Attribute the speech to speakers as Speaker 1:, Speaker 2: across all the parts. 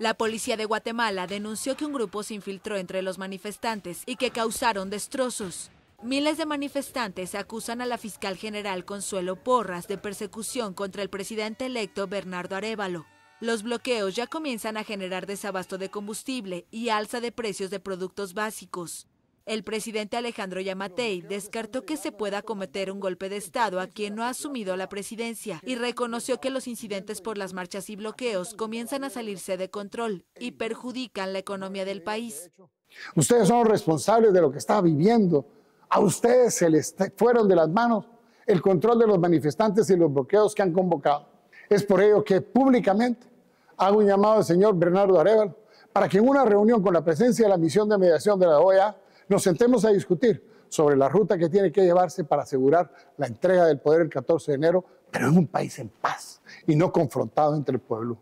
Speaker 1: La policía de Guatemala denunció que un grupo se infiltró entre los manifestantes y que causaron destrozos. Miles de manifestantes acusan a la fiscal general Consuelo Porras de persecución contra el presidente electo Bernardo Arevalo. Los bloqueos ya comienzan a generar desabasto de combustible y alza de precios de productos básicos. El presidente Alejandro Yamatei descartó que se pueda cometer un golpe de Estado a quien no ha asumido la presidencia y reconoció que los incidentes por las marchas y bloqueos comienzan a salirse de control y perjudican la economía del país.
Speaker 2: Ustedes son responsables de lo que está viviendo. A ustedes se les fueron de las manos el control de los manifestantes y los bloqueos que han convocado. Es por ello que públicamente hago un llamado al señor Bernardo Arevalo para que en una reunión con la presencia de la misión de mediación de la OEA nos sentemos a discutir sobre la ruta que tiene que llevarse para asegurar la entrega del poder el 14 de enero, pero en un país en paz y no confrontado entre el pueblo.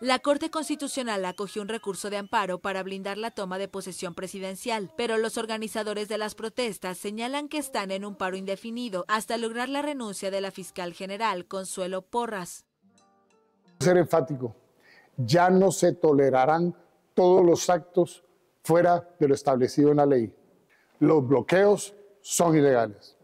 Speaker 1: La Corte Constitucional acogió un recurso de amparo para blindar la toma de posesión presidencial, pero los organizadores de las protestas señalan que están en un paro indefinido hasta lograr la renuncia de la fiscal general Consuelo Porras.
Speaker 2: Ser enfático, ya no se tolerarán todos los actos fuera de lo establecido en la ley. Los bloqueos son ilegales.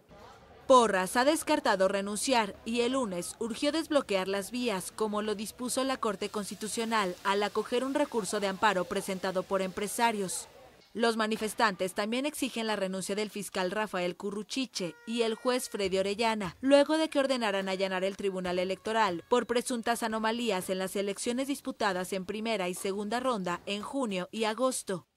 Speaker 1: Porras ha descartado renunciar y el lunes urgió desbloquear las vías, como lo dispuso la Corte Constitucional al acoger un recurso de amparo presentado por empresarios. Los manifestantes también exigen la renuncia del fiscal Rafael Curruchiche y el juez Freddy Orellana, luego de que ordenaran allanar el Tribunal Electoral por presuntas anomalías en las elecciones disputadas en primera y segunda ronda en junio y agosto.